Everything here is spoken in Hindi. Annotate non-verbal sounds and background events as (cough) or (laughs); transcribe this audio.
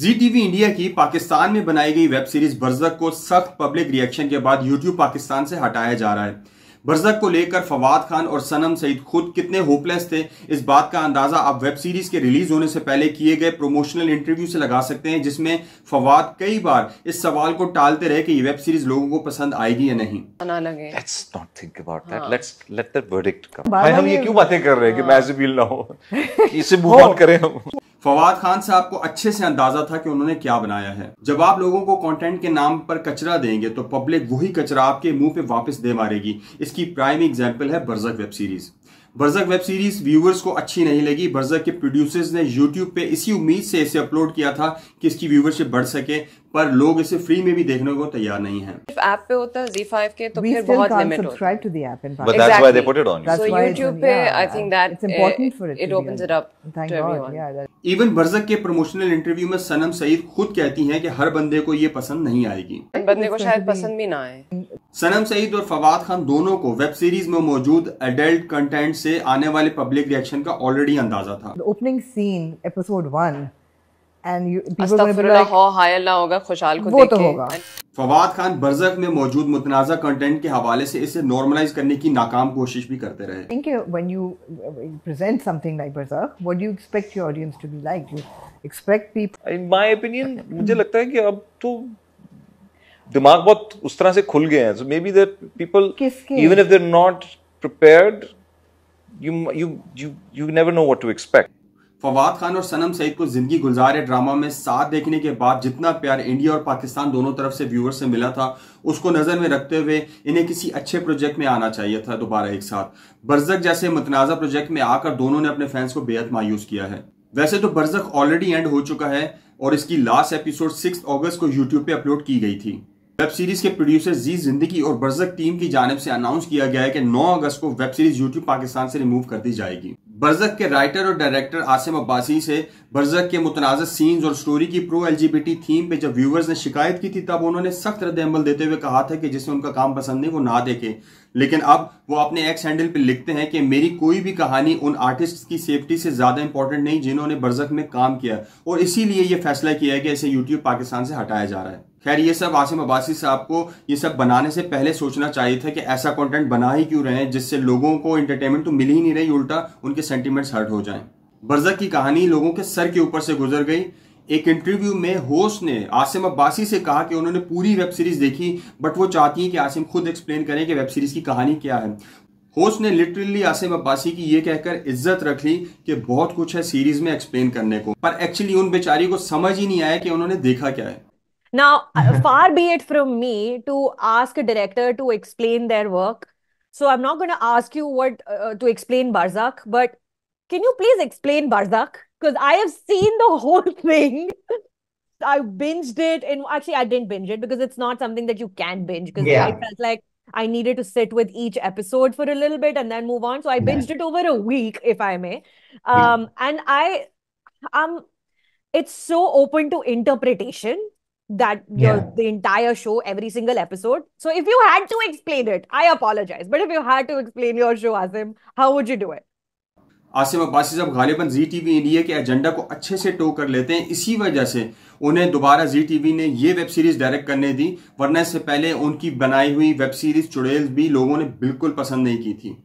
जी टीवी इंडिया की पाकिस्तान में बनाई गई वेब सीरीज बर्जक को सख्त पब्लिक रिएक्शन के बाद यूट्यूब पाकिस्तान से हटाया जा रहा है बर्जक को लेकर फवाद खान और सनम सईद खुद कितने होपलेस थे इस बात का अंदाजा आप वेब सीरीज के रिलीज होने से पहले किए गए प्रोमोशनल इंटरव्यू से लगा सकते हैं जिसमें फवाद कई बार इस सवाल को टालते रहे कि ये वेब सीरीज लोगों को पसंद आएगी या नहीं लेट्स हाँ। हम ये क्यों बातें कर रहे हैं कि हाँ। (laughs) फवाद खान से आपको अच्छे से अंदाजा था कि उन्होंने क्या बनाया है जब आप लोगों को कंटेंट के नाम पर कचरा देंगे तो पब्लिक वही कचरा आपके मुंह पे वापस दे मारेगी इसकी प्राइम एग्जाम्पल है Barzakh web series Barzakh web series viewers को अच्छी नहीं लगी बर्जक के प्रोड्यूसर्स ने यूट्यूब पे इसी उम्मीद से इसे अपलोड किया था कि इसकी व्यूवरशिप बढ़ सके पर लोग इसे फ्री में भी देखने को तैयार नहीं है। इवन तो बर्जक के प्रमोशनल इंटरव्यू में सनम सईद खुद कहती हैं कि हर बंदे को ये पसंद नहीं आएगी बंदे को शायद पसंद भी ना आए सनम सईद और फवाद खान दोनों को वेब सीरीज में मौजूद एडल्ट कंटेंट से आने वाले पब्लिक रिएक्शन का ऑलरेडी अंदाजा था opening scene episode one Fawad Khan Barzakh में मौजूद मुतनाज़ा कंटेंट के हवाले से इसे नॉर्मलाइज करने की नाकाम कोशिश भी करते रहे मुझे लगता है कि अब तो दिमाग बहुत उस तरह से खुल गए हैं may be that people even if they're not prepared you you you you never know what to expect Fawad Khan और सनम सईद को जिंदगी गुजारे ड्रामा में साथ देखने के बाद जितना प्यार इंडिया और पाकिस्तान दोनों तरफ से व्यूअर्स से मिला था उसको नजर में रखते हुए इन्हें किसी अच्छे प्रोजेक्ट में आना चाहिए था दोबारा एक साथ बर्जक जैसे मतनाज़ा प्रोजेक्ट में आकर दोनों ने अपने फैंस को बेहद मायूस किया है वैसे तो बर्जक ऑलरेडी एंड हो चुका है और इसकी लास्ट एपिसोड सिक्स अगस्त को यूट्यूब पे अपलोड की गई थी वेब सीरीज के प्रोड्यूसर जी जिंदगी और बर्जक टीम की जानब से अनाउंस किया गया है कि 9 अगस्त को वेब सीरीज यूट्यूब पाकिस्तान से रिमूव कर दी जाएगी बर्जक के राइटर और डायरेक्टर आसिम अब्बासी से बर्जक के मुतनाज़ सीन्स और स्टोरी की प्रो एलजीबीटी थीम पे जब व्यूवर्स ने शिकायत की थी तब उन्होंने सख्त रद्दमल देते हुए कहा था कि जिसे उनका काम पसंद नहीं वो ना देखे लेकिन अब वो अपने एक्स हैंडल पे लिखते हैं कि मेरी कोई भी कहानी उन आर्टिस्ट की सेफ्टी से ज़्यादा इंपॉर्टेंट नहीं जिन्होंने बर्जक में काम किया और इसीलिए यह फैसला किया कि इसे यूट्यूब पाकिस्तान से हटाया जा रहा है खैर ये सब आसिम अब्बासी साहब को ये सब बनाने से पहले सोचना चाहिए था कि ऐसा कंटेंट बना ही क्यों रहे हैं जिससे लोगों को एंटरटेनमेंट तो मिल ही नहीं रही उल्टा उनके सेंटीमेंट्स हर्ट हो जाएं बर्जक की कहानी लोगों के सर के ऊपर से गुजर गई एक इंटरव्यू में होस्ट ने आसिम अब्बासी से कहा कि उन्होंने पूरी वेब सीरीज देखी बट वो चाहती है कि आसिम खुद एक्सप्लेन करें कि वेब सीरीज की कहानी क्या है होस्ट ने लिटरली आसिम अब्बासी की ये कहकर इज्जत रख ली कि बहुत कुछ है सीरीज में एक्सप्लेन करने को पर एक्चुअली उन बेचारी को समझ ही नहीं आया कि उन्होंने देखा क्या है Now, uh, (laughs) far be it from me to ask a director to explain their work. So I'm not going to ask you what uh, uh, to explain Barzakh, but can you please explain Barzakh? Because I have seen the (laughs) whole thing. I binged it, and actually, I didn't binge it because it's not something that you can binge. Because yeah. I felt like I needed to sit with each episode for a little bit and then move on. So I binged yeah. it over a week, if I may. Um, yeah. And I, um, it's so open to interpretation that yeah. your the entire show every single episode so if you had to explain it i apologize but if you had to explain your show asim how would you do it Asim Abbasi साहब गालिबन जी टीवी इंडिया के एजेंडा को अच्छे से टो कर लेते हैं इसी वजह से उन्हें दोबारा जी टीवी ने ये वेब सीरीज डायरेक्ट करने दी वरना इससे पहले उनकी बनाई हुई वेब सीरीज चुड़ैल भी लोगों ने बिल्कुल पसंद नहीं की थी